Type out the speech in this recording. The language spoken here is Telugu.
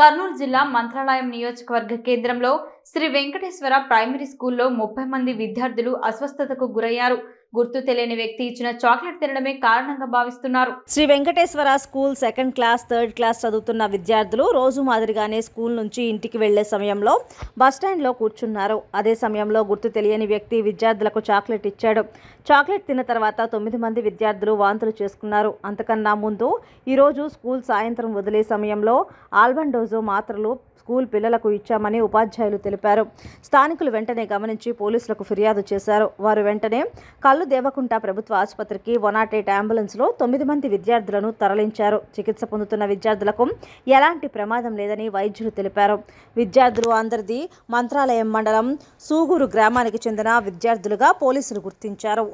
కర్నూలు జిల్లా మంత్రాలయం నియోజకవర్గ కేంద్రంలో శ్రీ వెంకటేశ్వర ప్రైమరీ స్కూల్లో ముప్పై మంది విద్యార్థులు అస్వస్థతకు గురయ్యారు గుర్తు తెలియని వ్యక్తి ఇచ్చిన చాక్లెట్ తినడమే కారణంగా భావిస్తున్నారు Sri Venkateswara school second class third class చదువుతున్న విద్యార్థులు రోజు మాదిరిగానే స్కూల్ నుంచి ఇంటికి వెళ్లే సమయంలో లో కూర్చున్నారు అదే సమయంలో గుర్తు తెలియని వ్యక్తి విద్యార్థులకు చాక్లెట్ ఇచ్చాడు చాక్లెట్ తిన్న తర్వాత తొమ్మిది మంది విద్యార్థులు వాంతులు చేసుకున్నారు అంతకన్నా ముందు ఈరోజు స్కూల్ సాయంత్రం వదిలే సమయంలో డోజో మాత్రలు స్కూల్ పిల్లలకు ఇచ్చామని ఉపాధ్యాయులు తెలిపారు స్థానికులు వెంటనే గమనించి పోలీసులకు ఫిర్యాదు చేశారు వారు వెంటనే కళ్ళు పాలు దేవకుంట ప్రభుత్వ ఆసుపత్రికి వన్ నాట్ ఎయిట్ అంబులెన్స్లో తొమ్మిది మంది విద్యార్థులను తరలించారు చికిత్స పొందుతున్న విద్యార్థులకు ఎలాంటి ప్రమాదం లేదని వైద్యులు తెలిపారు విద్యార్థులు అందరిది మంత్రాలయం మండలం సూగూరు గ్రామానికి చెందిన విద్యార్థులుగా పోలీసులు గుర్తించారు